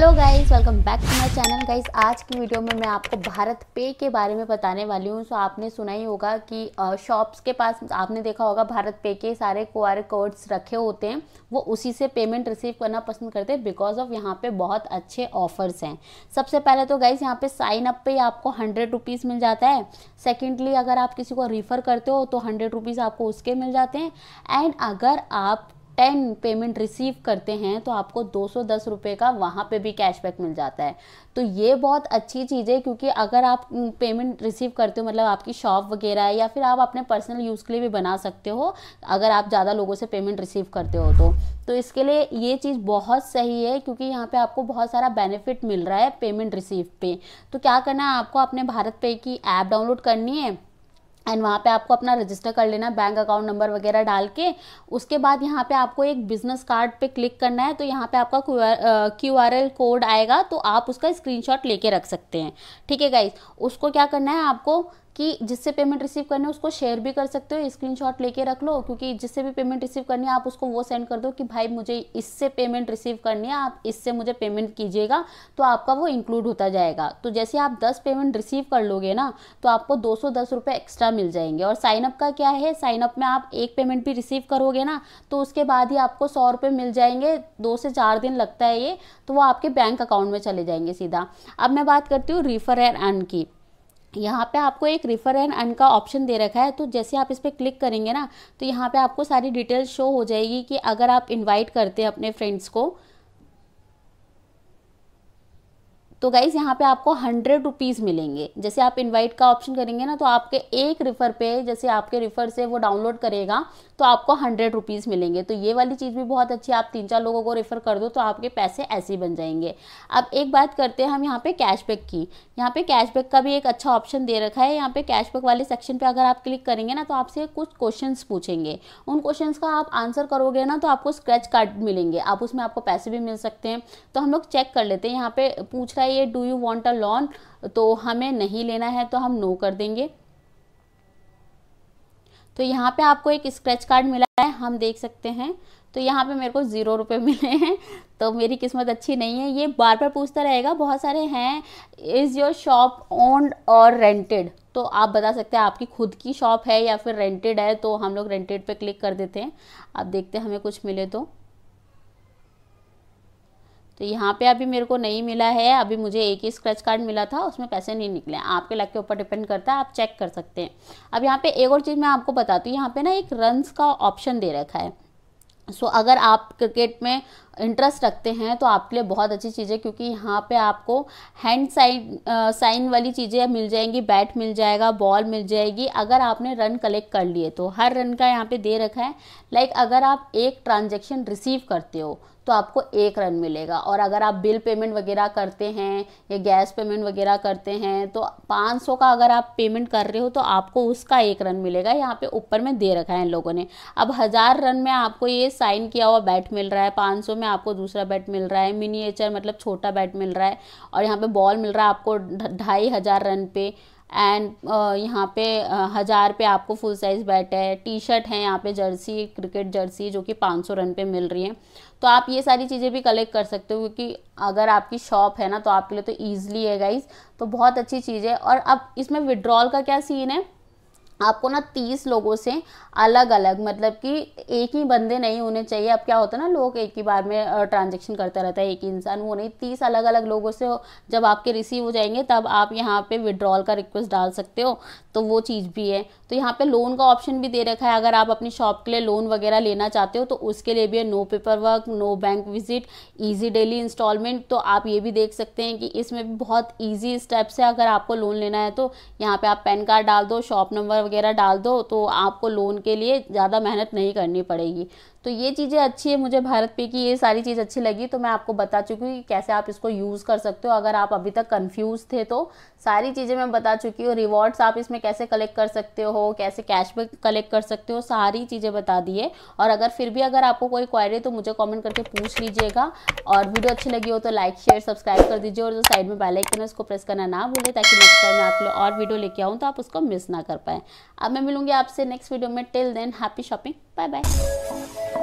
hello guys welcome back to my channel guys आज की video में मैं आपको भारत पे के बारे में बताने वाली हूँ सो आपने सुना ही होगा कि शॉप्स के पास आपने देखा होगा भारत पे के सारे क्यू आर कोड्स रखे होते हैं वो उसी से पेमेंट रिसीव करना पसंद करते हैं बिकॉज ऑफ यहाँ पे बहुत अच्छे ऑफर्स हैं सबसे पहले तो गाइज़ यहाँ पर साइन अप पर आपको हंड्रेड रुपीज़ मिल जाता है सेकेंडली अगर आप किसी को रिफ़र करते हो तो हंड्रेड रुपीज़ आपको उसके मिल जाते हैं एंड अगर आप टेन पेमेंट रिसीव करते हैं तो आपको दो सौ दस रुपये का वहाँ पे भी कैशबैक मिल जाता है तो ये बहुत अच्छी चीज़ है क्योंकि अगर आप पेमेंट रिसीव करते हो मतलब आपकी शॉप वगैरह है या फिर आप अपने पर्सनल यूज़ के लिए भी बना सकते हो अगर आप ज़्यादा लोगों से पेमेंट रिसीव करते हो तो तो इसके लिए ये चीज़ बहुत सही है क्योंकि यहाँ पे आपको बहुत सारा बेनिफिट मिल रहा है पेमेंट रिसीव पे तो क्या करना है आपको अपने भारत पे की ऐप डाउनलोड करनी है एंड वहाँ पे आपको अपना रजिस्टर कर लेना बैंक अकाउंट नंबर वगैरह डाल के उसके बाद यहाँ पे आपको एक बिजनेस कार्ड पे क्लिक करना है तो यहाँ पे आपका क्यू आर एल कोड आएगा तो आप उसका स्क्रीनशॉट लेके रख सकते हैं ठीक है गाइज उसको क्या करना है आपको कि जिससे पेमेंट रिसीव करनी है उसको शेयर भी कर सकते हो स्क्रीनशॉट लेके रख लो क्योंकि जिससे भी पेमेंट रिसीव करनी है आप उसको वो सेंड कर दो कि भाई मुझे इससे पेमेंट रिसीव करनी है आप इससे मुझे पेमेंट कीजिएगा तो आपका वो इंक्लूड होता जाएगा तो जैसे आप दस पेमेंट रिसीव कर लोगे ना तो आपको दो सौ एक्स्ट्रा मिल जाएंगे और साइनअप का क्या है साइनअप में आप एक पेमेंट भी रिसीव करोगे ना तो उसके बाद ही आपको सौ मिल जाएंगे दो से चार दिन लगता है ये तो वो आपके बैंक अकाउंट में चले जाएंगे सीधा अब मैं बात करती हूँ रिफर एंड अर्न की यहाँ पे आपको एक रिफ़र एंड अन का ऑप्शन दे रखा है तो जैसे आप इस पर क्लिक करेंगे ना तो यहाँ पे आपको सारी डिटेल्स शो हो जाएगी कि अगर आप इनवाइट करते हैं अपने फ्रेंड्स को तो गाइज़ यहाँ पे आपको हंड्रेड रुपीज़ मिलेंगे जैसे आप इनवाइट का ऑप्शन करेंगे ना तो आपके एक रिफ़र पे जैसे आपके रिफ़र से वो डाउनलोड करेगा तो आपको हंड्रेड रुपीज़ मिलेंगे तो ये वाली चीज़ भी बहुत अच्छी आप तीन चार लोगों को रेफ़र कर दो तो आपके पैसे ऐसे ही बन जाएंगे अब एक बात करते हैं हम यहाँ पे कैशबैक की यहाँ पे कैशबैक का भी एक अच्छा ऑप्शन दे रखा है यहाँ पे कैशबैक वाले सेक्शन पे अगर आप क्लिक करेंगे ना तो आपसे कुछ क्वेश्चन पूछेंगे उन क्वेश्चन का आप आंसर करोगे ना तो आपको स्क्रैच कार्ड मिलेंगे आप उसमें आपको पैसे भी मिल सकते हैं तो हम लोग चेक कर लेते हैं यहाँ पे पूछ रहा है ये do you want a loan तो हमें नहीं लेना है तो हम नो कर देंगे तो यहाँ पे आपको एक स्क्रैच कार्ड मिला है हम देख सकते हैं तो यहाँ पे मेरे को ज़ीरो रुपए मिले हैं तो मेरी किस्मत अच्छी नहीं है ये बार बार पूछता रहेगा बहुत सारे हैं इज़ योर शॉप ओन्ड और रेंटेड तो आप बता सकते हैं आपकी खुद की शॉप है या फिर रेंटेड है तो हम लोग रेंटेड पे क्लिक कर देते हैं आप देखते हैं हमें कुछ मिले तो तो यहाँ पे अभी मेरे को नहीं मिला है अभी मुझे एक ही स्क्रैच कार्ड मिला था उसमें पैसे नहीं निकले आपके लक के ऊपर डिपेंड करता है आप चेक कर सकते हैं अब यहाँ पे एक और चीज़ मैं आपको बताती हूँ यहाँ पे ना एक रन्स का ऑप्शन दे रखा है सो अगर आप क्रिकेट में इंटरेस्ट रखते हैं तो आपके लिए बहुत अच्छी चीज़ है क्योंकि यहाँ पे आपको हैंड साइन साइन वाली चीज़ें मिल जाएंगी बैट मिल जाएगा बॉल मिल जाएगी अगर आपने रन कलेक्ट कर लिए तो हर रन का यहाँ पे दे रखा है लाइक अगर आप एक ट्रांजेक्शन रिसीव करते हो तो आपको एक रन मिलेगा और अगर आप बिल पेमेंट वगैरह करते हैं या गैस पेमेंट वगैरह करते हैं तो 500 का अगर आप पेमेंट कर रहे हो तो आपको उसका एक रन मिलेगा यहाँ पे ऊपर में दे रखा है इन लोगों ने अब हज़ार रन में आपको ये साइन किया हुआ बैट मिल रहा है 500 में आपको दूसरा बैट मिल रहा है मिनिएचर मतलब छोटा बैट मिल रहा है और यहाँ पे बॉल मिल रहा है आपको ढाई हज़ार रन पे एंड यहाँ पे हज़ार पे आपको फुल साइज़ बैट है टी शर्ट है यहाँ पे जर्सी क्रिकेट जर्सी जो कि 500 रन पे मिल रही है तो आप ये सारी चीज़ें भी कलेक्ट कर सकते हो क्योंकि अगर आपकी शॉप है ना तो आपके लिए तो ईजिली है गाइज तो बहुत अच्छी चीज़ है और अब इसमें विड्रॉल का क्या सीन है आपको ना तीस लोगों से अलग अलग मतलब कि एक ही बंदे नहीं होने चाहिए अब क्या होता है ना लोग एक ही बार में ट्रांजेक्शन करता रहता है एक ही इंसान वो नहीं तीस अलग अलग लोगों से जब आपके रिसीव हो जाएंगे तब आप यहाँ पे विड्रॉल का रिक्वेस्ट डाल सकते हो तो वो चीज़ भी है तो यहाँ पे लोन का ऑप्शन भी दे रखा है अगर आप अपनी शॉप के लिए लोन वगैरह लेना चाहते हो तो उसके लिए भी है no paper work no bank visit easy daily instalment तो आप ये भी देख सकते हैं कि इसमें भी बहुत ईजी स्टेप्स है अगर आपको लोन लेना है तो यहाँ पर आप पैन कार्ड डाल दो शॉप नंबर वगैरह डाल दो तो आपको लोन के लिए ज़्यादा मेहनत नहीं करनी पड़ेगी तो ये चीज़ें अच्छी है मुझे भारत पे की ये सारी चीज़ अच्छी लगी तो मैं आपको बता चुकी हूँ कि कैसे आप इसको यूज़ कर सकते हो अगर आप अभी तक कंफ्यूज थे तो सारी चीज़ें मैं बता चुकी हूँ रिवॉर्ड्स आप इसमें कैसे कलेक्ट कर सकते हो कैसे कैशबैक कलेक्ट कर सकते हो सारी चीज़ें बता दिए और अगर फिर भी अगर आपको कोई क्वायरी तो मुझे कॉमेंट करके पूछ लीजिएगा और वीडियो अच्छी लगी हो तो लाइक शेयर सब्सक्राइब कर दीजिए और जो साइड में बेल आइकन है उसको प्रेस करना ना भूलें ताकि नेक्स्ट टाइम मैं आपके और वीडियो लेके आऊँ तो आप उसको मिस ना कर पाएँ अब मैं मिलूंगी आपसे नेक्स्ट वीडियो में till then happy shopping bye bye